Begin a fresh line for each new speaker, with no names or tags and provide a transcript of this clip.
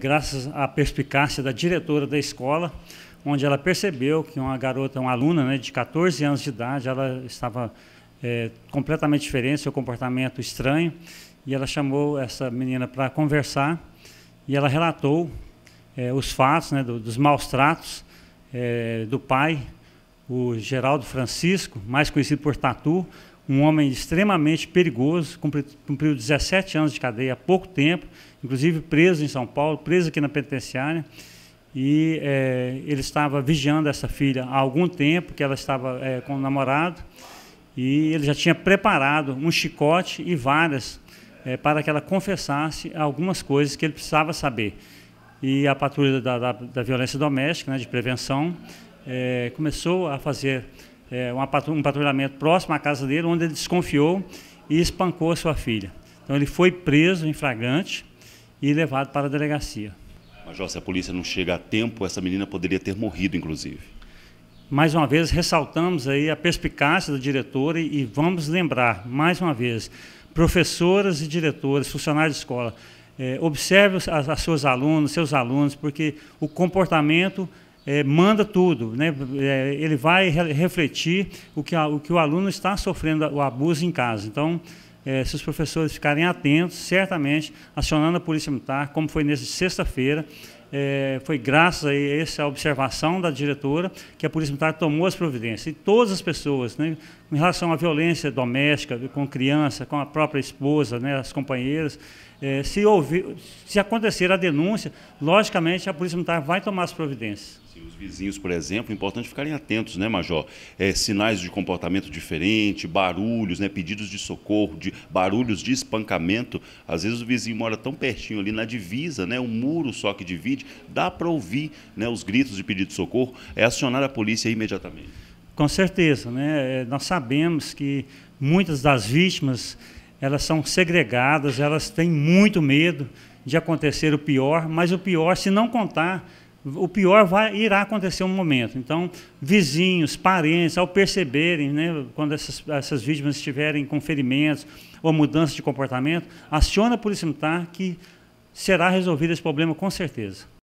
graças à perspicácia da diretora da escola, onde ela percebeu que uma garota, uma aluna né, de 14 anos de idade, ela estava é, completamente diferente, seu comportamento estranho, e ela chamou essa menina para conversar e ela relatou é, os fatos né, do, dos maus tratos é, do pai, o Geraldo Francisco, mais conhecido por Tatu, um homem extremamente perigoso, cumpriu, cumpriu 17 anos de cadeia há pouco tempo, inclusive preso em São Paulo, preso aqui na penitenciária. E é, ele estava vigiando essa filha há algum tempo, que ela estava é, com o namorado, e ele já tinha preparado um chicote e várias é, para que ela confessasse algumas coisas que ele precisava saber. E a patrulha da, da, da violência doméstica, né, de prevenção, é, começou a fazer é, uma, um patrulhamento próximo à casa dele, onde ele desconfiou e espancou a sua filha. Então ele foi preso em flagrante e levado para a delegacia.
Major, se a polícia não chega a tempo, essa menina poderia ter morrido, inclusive.
Mais uma vez, ressaltamos aí a perspicácia da diretora e, e vamos lembrar, mais uma vez, professoras e diretores, funcionários de escola, é, observe as, as alunas alunos, seus alunos, porque o comportamento é, manda tudo, né? É, ele vai re refletir o que, a, o que o aluno está sofrendo o abuso em casa. Então, é, se os professores ficarem atentos, certamente acionando a polícia militar, como foi nessa sexta-feira, é, foi graças a essa observação da diretora que a Polícia Militar tomou as providências. E todas as pessoas, né, em relação à violência doméstica, com criança, com a própria esposa, né, as companheiras, é, se, houver, se acontecer a denúncia, logicamente a Polícia Militar vai tomar as providências.
os vizinhos, por exemplo, é importante ficarem atentos, né, Major? É, sinais de comportamento diferente, barulhos, né, pedidos de socorro, de, barulhos de espancamento. Às vezes o vizinho mora tão pertinho ali na divisa, né, um muro só que divide, Covid, dá para ouvir né, os gritos de pedido de socorro, é acionar a polícia imediatamente.
Com certeza, né? É, nós sabemos que muitas das vítimas elas são segregadas, elas têm muito medo de acontecer o pior, mas o pior, se não contar, o pior vai, irá acontecer um momento. Então, vizinhos, parentes, ao perceberem, né, quando essas, essas vítimas estiverem com ferimentos ou mudança de comportamento, aciona a polícia militar que será resolvido esse problema com certeza.